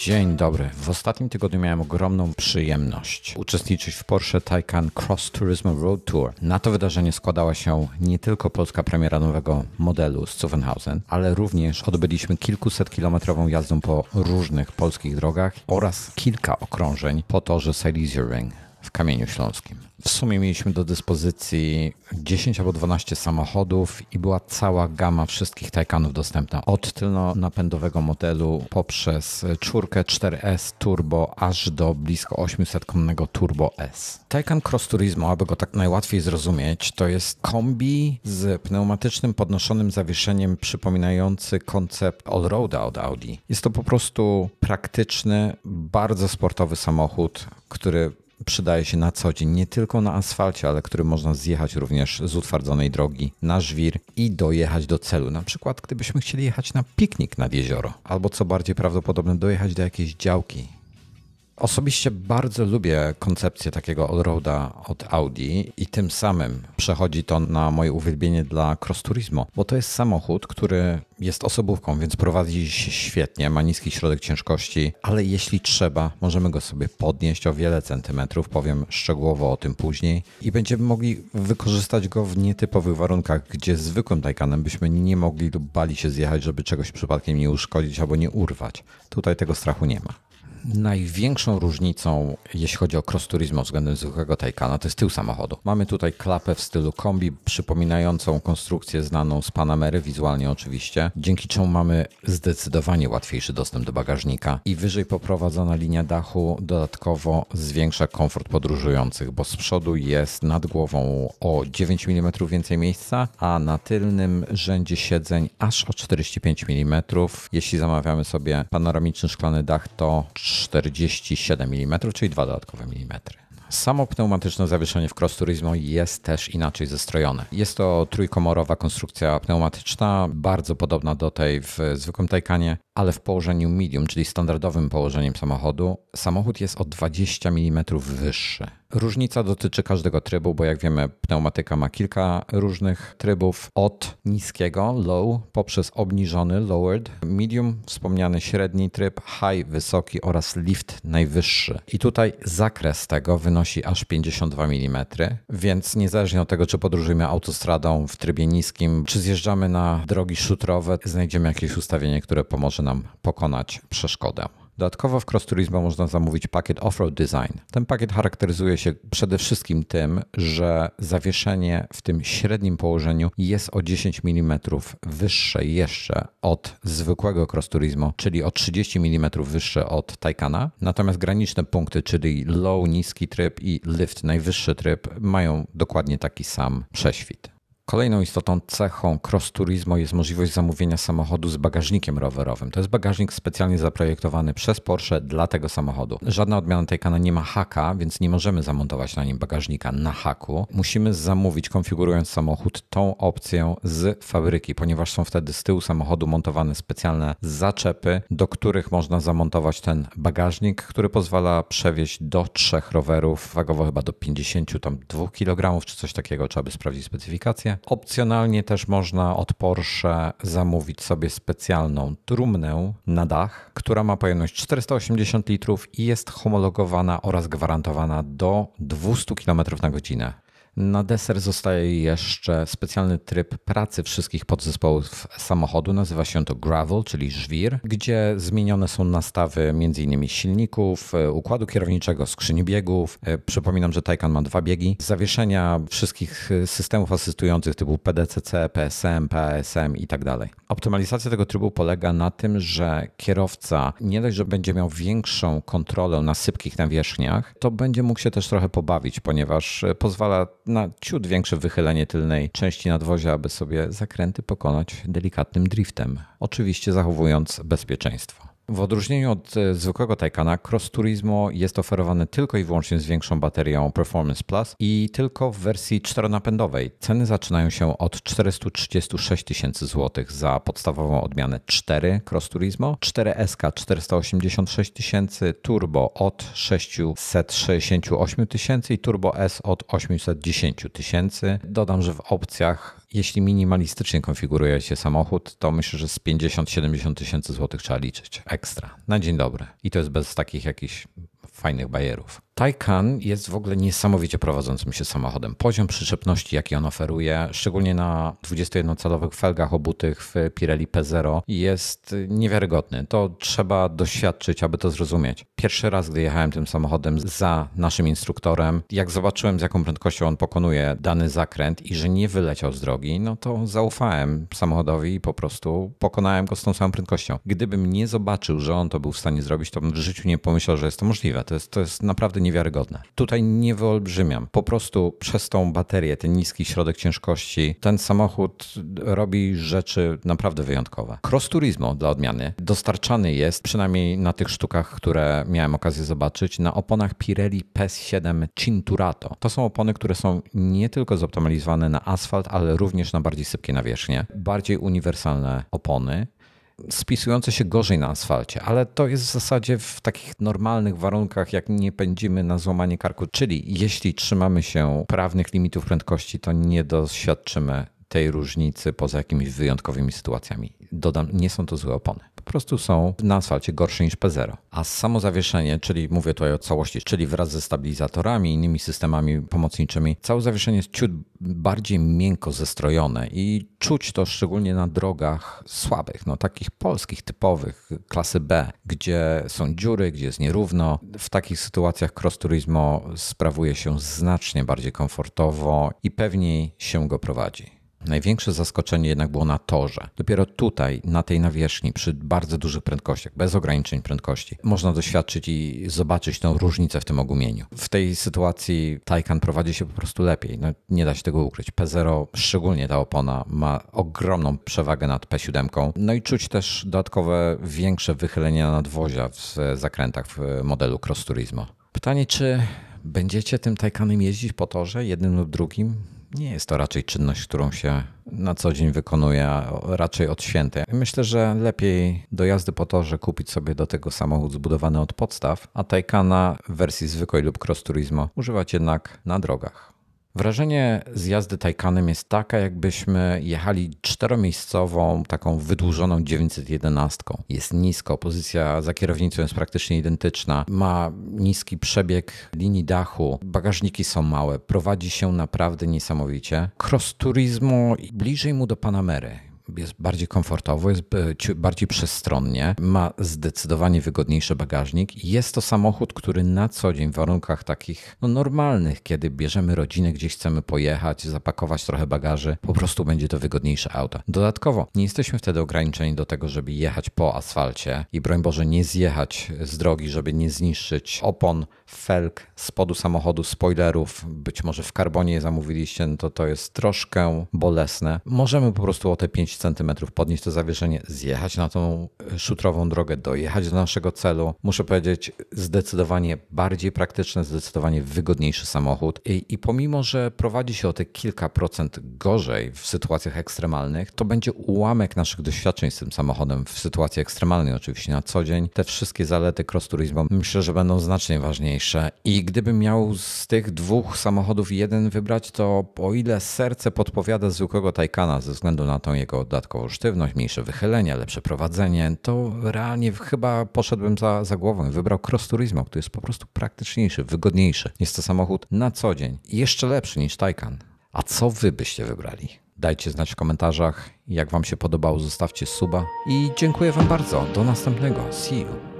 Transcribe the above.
Dzień dobry. W ostatnim tygodniu miałem ogromną przyjemność uczestniczyć w Porsche Taycan Cross Turismo Road Tour. Na to wydarzenie składała się nie tylko polska premiera nowego modelu z Zuffenhausen, ale również odbyliśmy kilkuset kilometrową jazdę po różnych polskich drogach oraz kilka okrążeń po torze Silesia Ring w Kamieniu Śląskim. W sumie mieliśmy do dyspozycji 10 albo 12 samochodów i była cała gama wszystkich Taycanów dostępna. Od tylno-napędowego modelu poprzez czwórkę 4S Turbo aż do blisko 800-konnego Turbo S. Taycan Cross Turismo, aby go tak najłatwiej zrozumieć, to jest kombi z pneumatycznym podnoszonym zawieszeniem przypominający koncept allroada od Audi. Jest to po prostu praktyczny, bardzo sportowy samochód, który przydaje się na co dzień, nie tylko na asfalcie, ale który można zjechać również z utwardzonej drogi na żwir i dojechać do celu. Na przykład, gdybyśmy chcieli jechać na piknik nad jezioro, albo co bardziej prawdopodobne, dojechać do jakiejś działki Osobiście bardzo lubię koncepcję takiego allroada od Audi i tym samym przechodzi to na moje uwielbienie dla Cross Turismo, bo to jest samochód, który jest osobówką, więc prowadzi się świetnie, ma niski środek ciężkości, ale jeśli trzeba, możemy go sobie podnieść o wiele centymetrów, powiem szczegółowo o tym później i będziemy mogli wykorzystać go w nietypowych warunkach, gdzie zwykłym Taycanem byśmy nie mogli lub bali się zjechać, żeby czegoś przypadkiem nie uszkodzić albo nie urwać. Tutaj tego strachu nie ma. Największą różnicą, jeśli chodzi o cross turismo względem zwykłego Taycana, to jest tył samochodu. Mamy tutaj klapę w stylu kombi, przypominającą konstrukcję znaną z Panamery, wizualnie oczywiście, dzięki czemu mamy zdecydowanie łatwiejszy dostęp do bagażnika i wyżej poprowadzona linia dachu dodatkowo zwiększa komfort podróżujących, bo z przodu jest nad głową o 9 mm więcej miejsca, a na tylnym rzędzie siedzeń aż o 45 mm. Jeśli zamawiamy sobie panoramiczny szklany dach, to 47 mm, czyli dwa dodatkowe milimetry. Samo pneumatyczne zawieszenie w Cross Turismo jest też inaczej zestrojone. Jest to trójkomorowa konstrukcja pneumatyczna, bardzo podobna do tej w zwykłym Taycanie, ale w położeniu medium, czyli standardowym położeniem samochodu, samochód jest o 20 mm wyższy. Różnica dotyczy każdego trybu, bo jak wiemy, pneumatyka ma kilka różnych trybów: od niskiego, low, poprzez obniżony, lowered, medium, wspomniany średni tryb, high, wysoki oraz lift, najwyższy. I tutaj zakres tego wynosi aż 52 mm, więc niezależnie od tego, czy podróżujemy autostradą w trybie niskim, czy zjeżdżamy na drogi szutrowe, znajdziemy jakieś ustawienie, które pomoże nam pokonać przeszkodę. Dodatkowo w Cross Turismo można zamówić pakiet Offroad Design. Ten pakiet charakteryzuje się przede wszystkim tym, że zawieszenie w tym średnim położeniu jest o 10 mm wyższe jeszcze od zwykłego Cross Turismo, czyli o 30 mm wyższe od Taycana. Natomiast graniczne punkty, czyli low, niski tryb i lift, najwyższy tryb, mają dokładnie taki sam prześwit. Kolejną istotą cechą cross turismo jest możliwość zamówienia samochodu z bagażnikiem rowerowym. To jest bagażnik specjalnie zaprojektowany przez Porsche dla tego samochodu. Żadna odmiana tej kana nie ma haka, więc nie możemy zamontować na nim bagażnika na haku. Musimy zamówić, konfigurując samochód, tą opcję z fabryki, ponieważ są wtedy z tyłu samochodu montowane specjalne zaczepy, do których można zamontować ten bagażnik, który pozwala przewieźć do trzech rowerów, wagowo chyba do 52 kg czy coś takiego, trzeba by sprawdzić specyfikację Opcjonalnie też można od Porsche zamówić sobie specjalną trumnę na dach, która ma pojemność 480 litrów i jest homologowana oraz gwarantowana do 200 km na godzinę. Na deser zostaje jeszcze specjalny tryb pracy wszystkich podzespołów samochodu. Nazywa się to gravel, czyli żwir, gdzie zmienione są nastawy m.in. silników, e, układu kierowniczego, skrzyni biegów. E, przypominam, że Taycan ma dwa biegi. Zawieszenia wszystkich e, systemów asystujących typu PDCC, PSM, PSM itd. Tak Optymalizacja tego trybu polega na tym, że kierowca nie dość, że będzie miał większą kontrolę na sypkich nawierzchniach, to będzie mógł się też trochę pobawić, ponieważ pozwala na ciut większe wychylenie tylnej części nadwozia, aby sobie zakręty pokonać delikatnym driftem. Oczywiście zachowując bezpieczeństwo. W odróżnieniu od e, zwykłego Taycana, Cross Turismo jest oferowany tylko i wyłącznie z większą baterią Performance Plus i tylko w wersji czteronapędowej. Ceny zaczynają się od 436 tysięcy złotych za podstawową odmianę 4 Cross Turismo, 4SK 486 tysięcy, Turbo od 668 tysięcy i Turbo S od 810 tysięcy. Dodam, że w opcjach jeśli minimalistycznie konfigurujecie samochód, to myślę, że z 50-70 tysięcy złotych trzeba liczyć ekstra na dzień dobry. I to jest bez takich jakichś fajnych bajerów. Taycan jest w ogóle niesamowicie prowadzącym się samochodem. Poziom przyczepności, jaki on oferuje, szczególnie na 21-calowych felgach obutych w Pirelli P0, jest niewiarygodny. To trzeba doświadczyć, aby to zrozumieć. Pierwszy raz, gdy jechałem tym samochodem za naszym instruktorem, jak zobaczyłem, z jaką prędkością on pokonuje dany zakręt i że nie wyleciał z drogi, no to zaufałem samochodowi i po prostu pokonałem go z tą samą prędkością. Gdybym nie zobaczył, że on to był w stanie zrobić, to bym w życiu nie pomyślał, że jest to możliwe. To jest, to jest naprawdę nie niewiarygodne. Tutaj nie wyolbrzymiam. Po prostu przez tą baterię, ten niski środek ciężkości, ten samochód robi rzeczy naprawdę wyjątkowe. Cross Turismo dla odmiany dostarczany jest, przynajmniej na tych sztukach, które miałem okazję zobaczyć, na oponach Pirelli PS7 Cinturato. To są opony, które są nie tylko zoptymalizowane na asfalt, ale również na bardziej sypkie nawierzchnie. Bardziej uniwersalne opony, spisujące się gorzej na asfalcie, ale to jest w zasadzie w takich normalnych warunkach, jak nie pędzimy na złamanie karku. Czyli jeśli trzymamy się prawnych limitów prędkości, to nie doświadczymy tej różnicy poza jakimiś wyjątkowymi sytuacjami. Dodam, nie są to złe opony po prostu są na asfalcie gorsze niż P0. A samo zawieszenie, czyli mówię tutaj o całości, czyli wraz ze stabilizatorami i innymi systemami pomocniczymi, całe zawieszenie jest ciut bardziej miękko zestrojone i czuć to szczególnie na drogach słabych, no takich polskich, typowych, klasy B, gdzie są dziury, gdzie jest nierówno. W takich sytuacjach cross turismo sprawuje się znacznie bardziej komfortowo i pewniej się go prowadzi. Największe zaskoczenie jednak było na torze. Dopiero tutaj, na tej nawierzchni, przy bardzo dużych prędkościach, bez ograniczeń prędkości, można doświadczyć i zobaczyć tą różnicę w tym ogumieniu. W tej sytuacji Taycan prowadzi się po prostu lepiej. No, nie da się tego ukryć. P0, szczególnie ta opona, ma ogromną przewagę nad P7. No i czuć też dodatkowe, większe wychylenia nadwozia w zakrętach w modelu Cross Turismo. Pytanie, czy będziecie tym Taycanem jeździć po torze, jednym lub drugim? nie jest to raczej czynność, którą się na co dzień wykonuje, raczej od świętej. Myślę, że lepiej do jazdy po że kupić sobie do tego samochód zbudowany od podstaw, a Taycana w wersji zwykłej lub cross turismo używać jednak na drogach. Wrażenie z jazdy Taycanem jest takie, jakbyśmy jechali czteromiejscową, taką wydłużoną 911. Jest nisko, pozycja za kierownicą jest praktycznie identyczna, ma niski przebieg linii dachu, bagażniki są małe, prowadzi się naprawdę niesamowicie. Cross Turismo bliżej mu do Panamery jest bardziej komfortowo, jest e, bardziej przestronnie, ma zdecydowanie wygodniejszy bagażnik. Jest to samochód, który na co dzień w warunkach takich no, normalnych, kiedy bierzemy rodzinę, gdzieś chcemy pojechać, zapakować trochę bagaży, po prostu będzie to wygodniejsze auto. Dodatkowo nie jesteśmy wtedy ograniczeni do tego, żeby jechać po asfalcie i broń Boże nie zjechać z drogi, żeby nie zniszczyć opon felg spodu samochodu, spoilerów, być może w karbonie je zamówiliście, no to to jest troszkę bolesne. Możemy po prostu o te 5 cm podnieść to zawieszenie, zjechać na tą e, szutrową drogę, dojechać do naszego celu. Muszę powiedzieć, zdecydowanie bardziej praktyczny, zdecydowanie wygodniejszy samochód. I, i pomimo, że prowadzi się o te kilka procent gorzej w sytuacjach ekstremalnych, to będzie ułamek naszych doświadczeń z tym samochodem w sytuacji ekstremalnej, oczywiście na co dzień. Te wszystkie zalety cross myślę, że będą znacznie ważniejsze najważniejsze. I gdybym miał z tych dwóch samochodów jeden wybrać, to o ile serce podpowiada zwykłego Taycana ze względu na tą jego dodatkową sztywność, mniejsze wychylenie, lepsze prowadzenie, to realnie chyba poszedłbym za, za głową i wybrał Cross Turismo, który jest po prostu praktyczniejszy, wygodniejszy. Jest to samochód na co dzień jeszcze lepszy niż Taycan. A co wy byście wybrali? Dajcie znać w komentarzach, jak wam się podobało, zostawcie suba i dziękuję wam bardzo. Do następnego. See you.